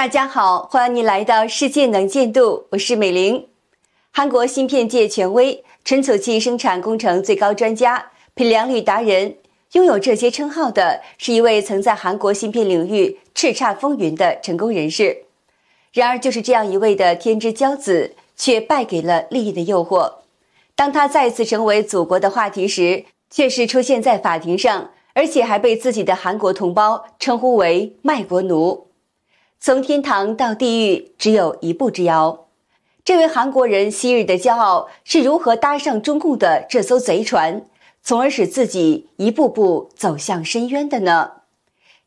大家好，欢迎您来到世界能见度，我是美玲。韩国芯片界权威、存储器生产工程最高专家、品良率达人，拥有这些称号的是一位曾在韩国芯片领域叱咤风云的成功人士。然而，就是这样一位的天之骄子，却败给了利益的诱惑。当他再次成为祖国的话题时，却是出现在法庭上，而且还被自己的韩国同胞称呼为卖国奴。从天堂到地狱只有一步之遥，这位韩国人昔日的骄傲是如何搭上中共的这艘贼船，从而使自己一步步走向深渊的呢？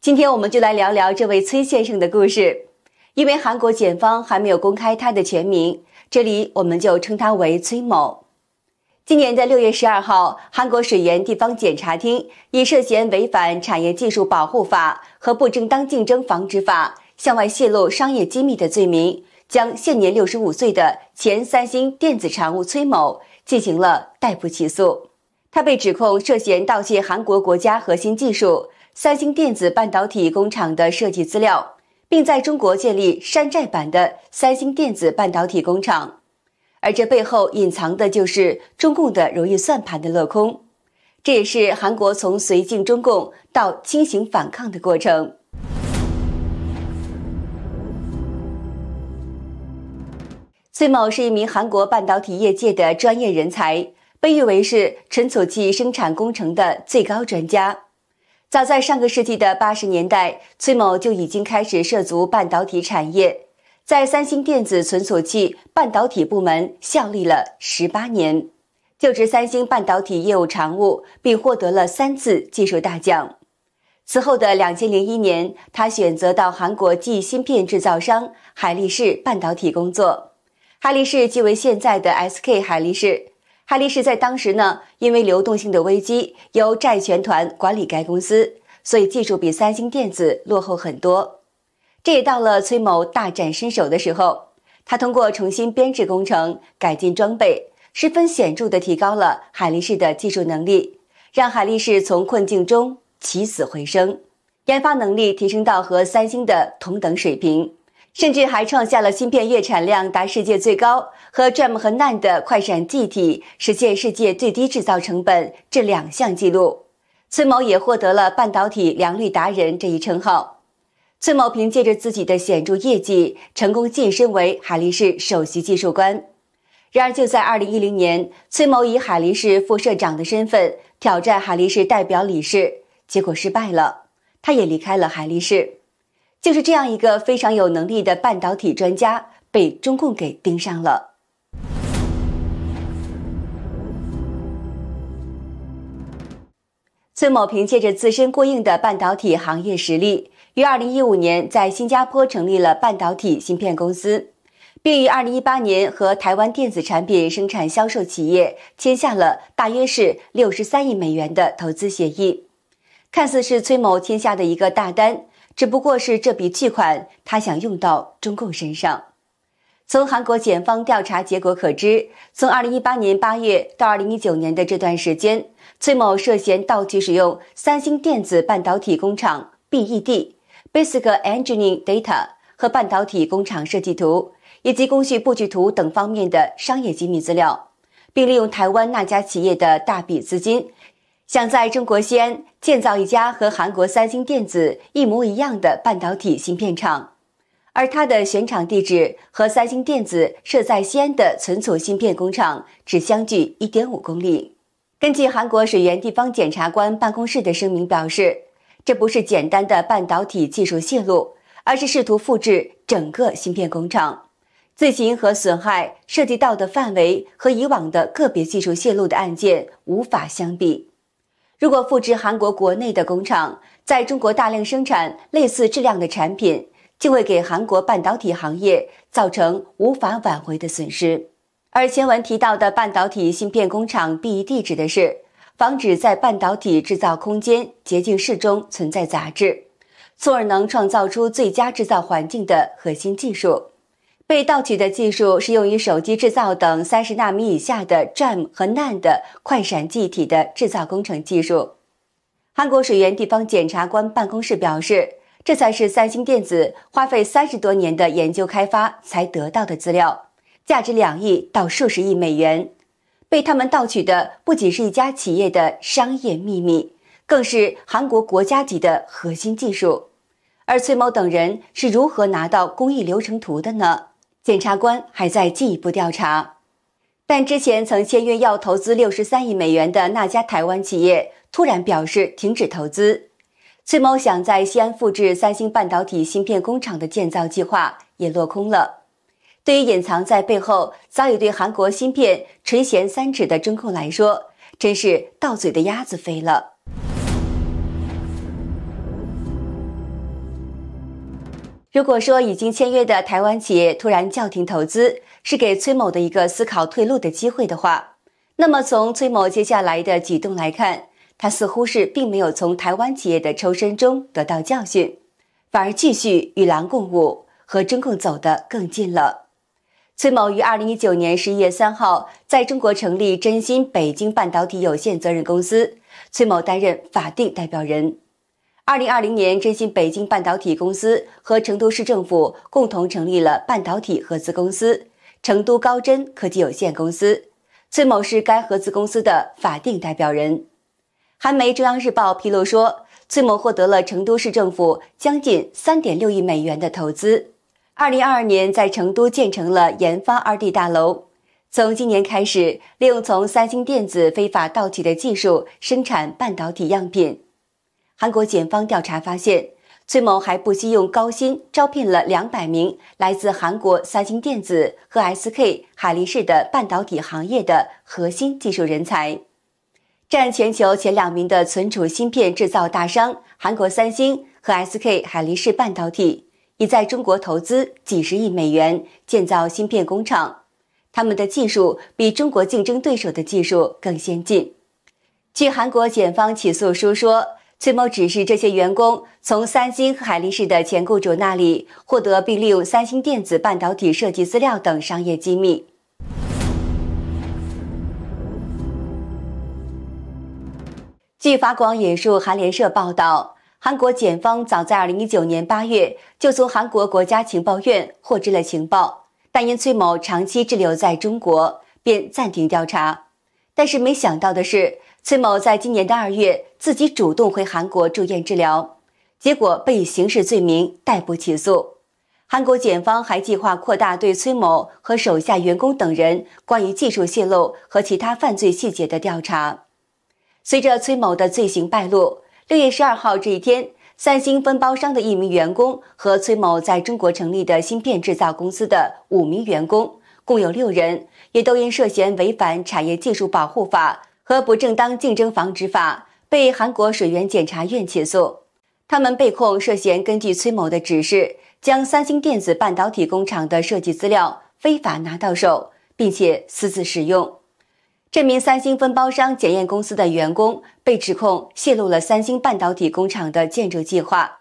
今天我们就来聊聊这位崔先生的故事。因为韩国检方还没有公开他的全名，这里我们就称他为崔某。今年的六月十二号，韩国水源地方检察厅以涉嫌违反产业技术保护法和不正当竞争防止法。向外泄露商业机密的罪名，将现年六十五岁的前三星电子产物崔某进行了逮捕起诉。他被指控涉嫌盗窃韩国国家核心技术三星电子半导体工厂的设计资料，并在中国建立山寨版的三星电子半导体工厂。而这背后隐藏的就是中共的如意算盘的落空。这也是韩国从绥靖中共到清醒反抗的过程。崔某是一名韩国半导体业界的专业人才，被誉为是存储器生产工程的最高专家。早在上个世纪的八十年代，崔某就已经开始涉足半导体产业，在三星电子存储器半导体部门效力了十八年，就职三星半导体业务常务，并获得了三次技术大奖。此后的两千零一年，他选择到韩国继芯片制造商海力士半导体工作。海力士即为现在的 S.K. 海力士。海力士在当时呢，因为流动性的危机，由债权团管理该公司，所以技术比三星电子落后很多。这也到了崔某大展身手的时候，他通过重新编制工程、改进装备，十分显著地提高了海力士的技术能力，让海力士从困境中起死回生，研发能力提升到和三星的同等水平。甚至还创下了芯片月产量达世界最高和 DRAM 和 NAND 的快闪记忆体实现世界最低制造成本这两项纪录，崔某也获得了半导体良率达人这一称号。崔某凭借着自己的显著业绩，成功晋升为海力士首席技术官。然而，就在2010年，崔某以海力士副社长的身份挑战海力士代表理事，结果失败了，他也离开了海力士。就是这样一个非常有能力的半导体专家，被中共给盯上了。崔某凭借着自身过硬的半导体行业实力，于二零一五年在新加坡成立了半导体芯片公司，并于二零一八年和台湾电子产品生产销售企业签下了大约是六十三亿美元的投资协议，看似是崔某签下的一个大单。只不过是这笔巨款，他想用到中共身上。从韩国检方调查结果可知，从二零一八年八月到二零一九年的这段时间，崔某涉嫌盗取使用三星电子半导体工厂 BED、Basic Engineering Data 和半导体工厂设计图以及工序布局图等方面的商业机密资料，并利用台湾那家企业的大笔资金。想在中国西安建造一家和韩国三星电子一模一样的半导体芯片厂，而它的选厂地址和三星电子设在西安的存储芯片工厂只相距一点五公里。根据韩国水源地方检察官办公室的声明表示，这不是简单的半导体技术泄露，而是试图复制整个芯片工厂，罪行和损害涉及到的范围和以往的个别技术泄露的案件无法相比。如果复制韩国国内的工厂，在中国大量生产类似质量的产品，就会给韩国半导体行业造成无法挽回的损失。而前文提到的半导体芯片工厂 B D 指的是防止在半导体制造空间洁净室中存在杂质，从而能创造出最佳制造环境的核心技术。被盗取的技术是用于手机制造等三十纳米以下的 g e m 和 NAND 快闪记忆体的制造工程技术。韩国水源地方检察官办公室表示，这才是三星电子花费三十多年的研究开发才得到的资料，价值两亿到数十亿美元。被他们盗取的不仅是一家企业的商业秘密，更是韩国国家级的核心技术。而崔某等人是如何拿到工艺流程图的呢？检察官还在进一步调查，但之前曾签约要投资六十三亿美元的那家台湾企业突然表示停止投资，崔某想在西安复制三星半导体芯片工厂的建造计划也落空了。对于隐藏在背后早已对韩国芯片垂涎三尺的中控来说，真是到嘴的鸭子飞了。如果说已经签约的台湾企业突然叫停投资，是给崔某的一个思考退路的机会的话，那么从崔某接下来的举动来看，他似乎是并没有从台湾企业的抽身中得到教训，反而继续与狼共舞，和中共走得更近了。崔某于二零一九年十一月三号在中国成立真心北京半导体有限责任公司，崔某担任法定代表人。二零二零年，振兴北京半导体公司和成都市政府共同成立了半导体合资公司——成都高真科技有限公司。崔某是该合资公司的法定代表人。韩媒《中央日报》披露说，崔某获得了成都市政府将近三点六亿美元的投资。二零二二年，在成都建成了研发二 D 大楼。从今年开始，利用从三星电子非法盗取的技术生产半导体样品。韩国检方调查发现，崔某还不惜用高薪招聘了两百名来自韩国三星电子和 SK 海力士的半导体行业的核心技术人才。占全球前两名的存储芯片制造大商韩国三星和 SK 海力士半导体已在中国投资几十亿美元建造芯片工厂，他们的技术比中国竞争对手的技术更先进。据韩国检方起诉书说。崔某指示这些员工从三星和海力士的前雇主那里获得并利用三星电子半导体设计资料等商业机密。据法广引述韩联社报道，韩国检方早在2019年8月就从韩国国家情报院获知了情报，但因崔某长期滞留在中国，便暂停调查。但是没想到的是。崔某在今年的二月，自己主动回韩国住院治疗，结果被刑事罪名逮捕起诉。韩国检方还计划扩大对崔某和手下员工等人关于技术泄露和其他犯罪细节的调查。随着崔某的罪行败露，六月十二号这一天，三星分包商的一名员工和崔某在中国成立的芯片制造公司的五名员工，共有六人，也都因涉嫌违反产业技术保护法。和不正当竞争防止法被韩国水源检察院起诉，他们被控涉嫌根据崔某的指示，将三星电子半导体工厂的设计资料非法拿到手，并且私自使用。这名三星分包商检验公司的员工被指控泄露了三星半导体工厂的建筑计划。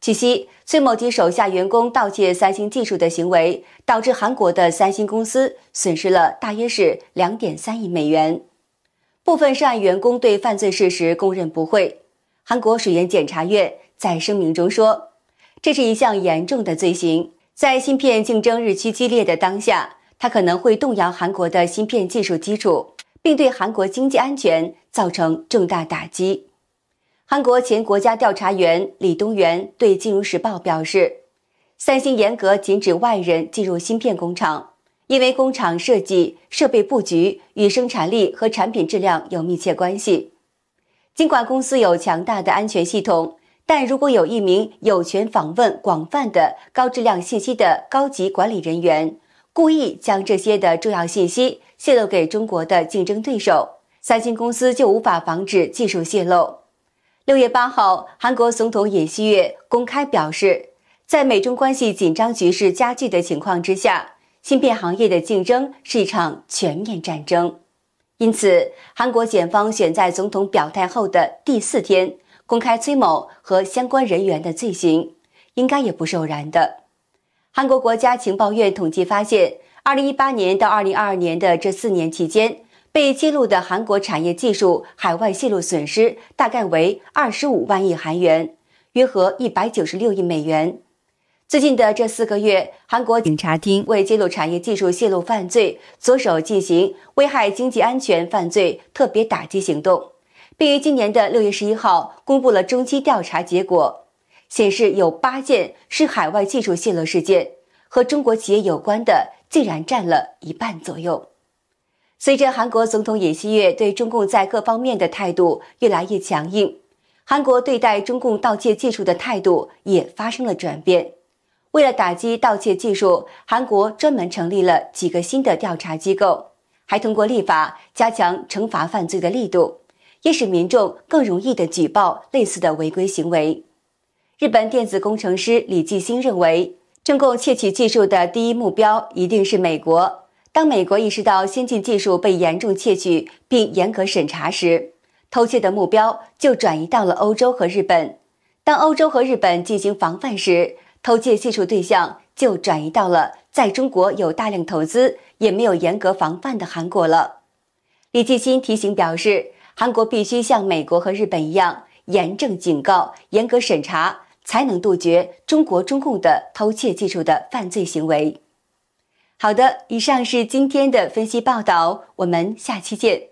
据悉，崔某及手下员工盗窃三星技术的行为，导致韩国的三星公司损失了大约是两点三亿美元。部分涉案员工对犯罪事实供认不讳。韩国水源检察院在声明中说：“这是一项严重的罪行，在芯片竞争日趋激烈的当下，它可能会动摇韩国的芯片技术基础，并对韩国经济安全造成重大打击。”韩国前国家调查员李东元对《金融时报》表示：“三星严格禁止外人进入芯片工厂。”因为工厂设计、设备布局与生产力和产品质量有密切关系。尽管公司有强大的安全系统，但如果有一名有权访问广泛的高质量信息的高级管理人员故意将这些的重要信息泄露给中国的竞争对手，三星公司就无法防止技术泄露。六月八号，韩国总统尹锡悦公开表示，在美中关系紧张局势加剧的情况之下。芯片行业的竞争是一场全面战争，因此韩国检方选在总统表态后的第四天公开崔某和相关人员的罪行，应该也不是偶然的。韩国国家情报院统计发现，二零一八年到二零二二年的这四年期间，被揭露的韩国产业技术海外泄露损失大概为二十五万亿韩元，约合一百九十六亿美元。最近的这四个月，韩国警察厅为揭露产业技术泄露犯罪，着手进行危害经济安全犯罪特别打击行动，并于今年的六月十一号公布了中期调查结果，显示有八件是海外技术泄露事件，和中国企业有关的竟然占了一半左右。随着韩国总统尹锡月对中共在各方面的态度越来越强硬，韩国对待中共盗窃技术的态度也发生了转变。为了打击盗窃技术，韩国专门成立了几个新的调查机构，还通过立法加强惩罚犯罪的力度，也使民众更容易地举报类似的违规行为。日本电子工程师李继新认为，中共窃取技术的第一目标一定是美国。当美国意识到先进技术被严重窃取并严格审查时，偷窃的目标就转移到了欧洲和日本。当欧洲和日本进行防范时，偷窃技术对象就转移到了在中国有大量投资、也没有严格防范的韩国了。李继新提醒表示，韩国必须像美国和日本一样严正警告、严格审查，才能杜绝中国中共的偷窃技术的犯罪行为。好的，以上是今天的分析报道，我们下期见。